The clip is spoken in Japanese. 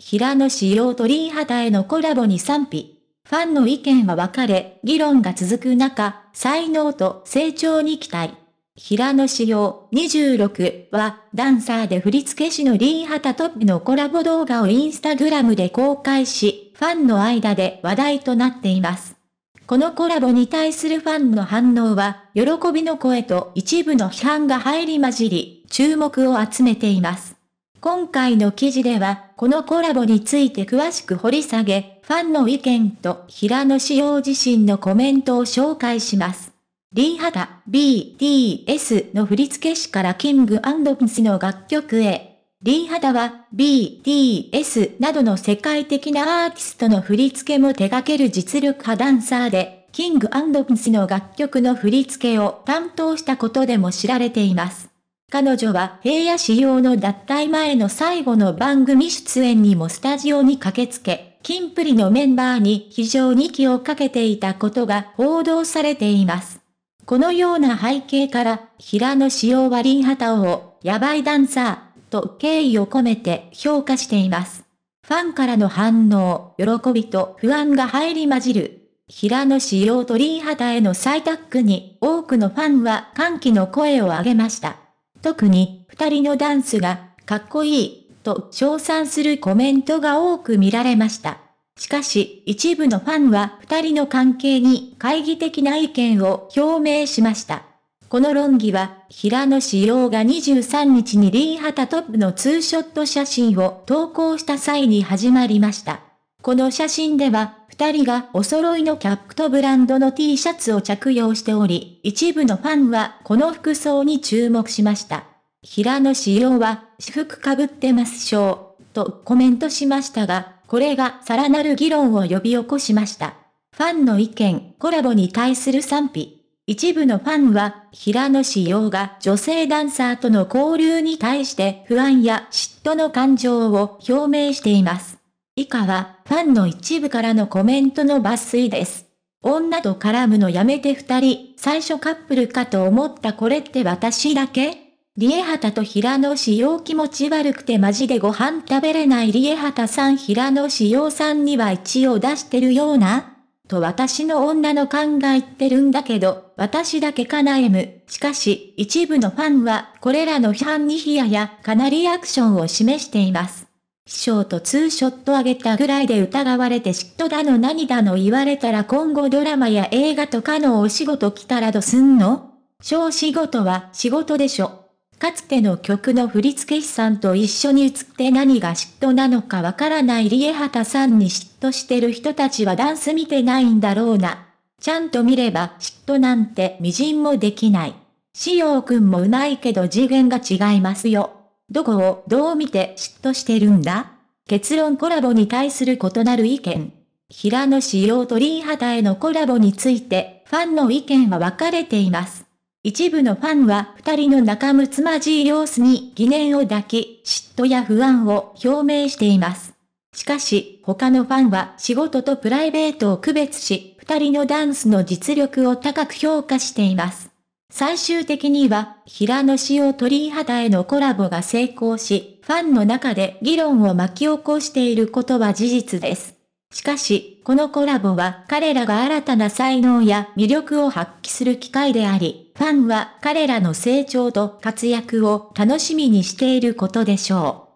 平野紫耀とリータへのコラボに賛否。ファンの意見は分かれ、議論が続く中、才能と成長に期待。平野紫耀26は、ダンサーで振付師のリータトップのコラボ動画をインスタグラムで公開し、ファンの間で話題となっています。このコラボに対するファンの反応は、喜びの声と一部の批判が入り混じり、注目を集めています。今回の記事では、このコラボについて詳しく掘り下げ、ファンの意見と平野紫耀自身のコメントを紹介します。リーハタ、BTS の振付師からキングアンドスの楽曲へ。リーハタは BTS などの世界的なアーティストの振付も手掛ける実力派ダンサーで、キングアンドスの楽曲の振り付けを担当したことでも知られています。彼女は平野仕様の脱退前の最後の番組出演にもスタジオに駆けつけ、キンプリのメンバーに非常に気をかけていたことが報道されています。このような背景から、平野仕様はリンハタオを、ヤバいダンサー、と敬意を込めて評価しています。ファンからの反応、喜びと不安が入り混じる。平野仕様とリンハタへの再タックに、多くのファンは歓喜の声を上げました。特に、二人のダンスが、かっこいい、と称賛するコメントが多く見られました。しかし、一部のファンは二人の関係に懐疑的な意見を表明しました。この論議は、平野志陽が23日にリーハタトップのツーショット写真を投稿した際に始まりました。この写真では、二人がお揃いのキャップとブランドの T シャツを着用しており、一部のファンはこの服装に注目しました。平野仕様は、私服かぶってますしょう、とコメントしましたが、これがさらなる議論を呼び起こしました。ファンの意見、コラボに対する賛否。一部のファンは、平野仕様が女性ダンサーとの交流に対して不安や嫉妬の感情を表明しています。以下は、ファンの一部からのコメントの抜粋です。女と絡むのやめて二人、最初カップルかと思ったこれって私だけリエハタと平野紫耀気持ち悪くてマジでご飯食べれないリエハタさん平野紫耀さんには一応出してるようなと私の女の勘が言ってるんだけど、私だけかなむ。しかし、一部のファンは、これらの批判に冷やや、かなりアクションを示しています。ショーツーショット上げたぐらいで疑われて嫉妬だの何だの言われたら今後ドラマや映画とかのお仕事来たらどすんの小仕事は仕事でしょ。かつての曲の振付師さんと一緒に写って何が嫉妬なのかわからないリエハタさんに嫉妬してる人たちはダンス見てないんだろうな。ちゃんと見れば嫉妬なんて微塵もできない。しようくんもうまいけど次元が違いますよ。どこをどう見て嫉妬してるんだ結論コラボに対する異なる意見。平野紫耀鳥居畑へのコラボについて、ファンの意見は分かれています。一部のファンは二人の仲睦まじい様子に疑念を抱き、嫉妬や不安を表明しています。しかし、他のファンは仕事とプライベートを区別し、二人のダンスの実力を高く評価しています。最終的には、平野紫耀鳥肌へのコラボが成功し、ファンの中で議論を巻き起こしていることは事実です。しかし、このコラボは彼らが新たな才能や魅力を発揮する機会であり、ファンは彼らの成長と活躍を楽しみにしていることでしょう。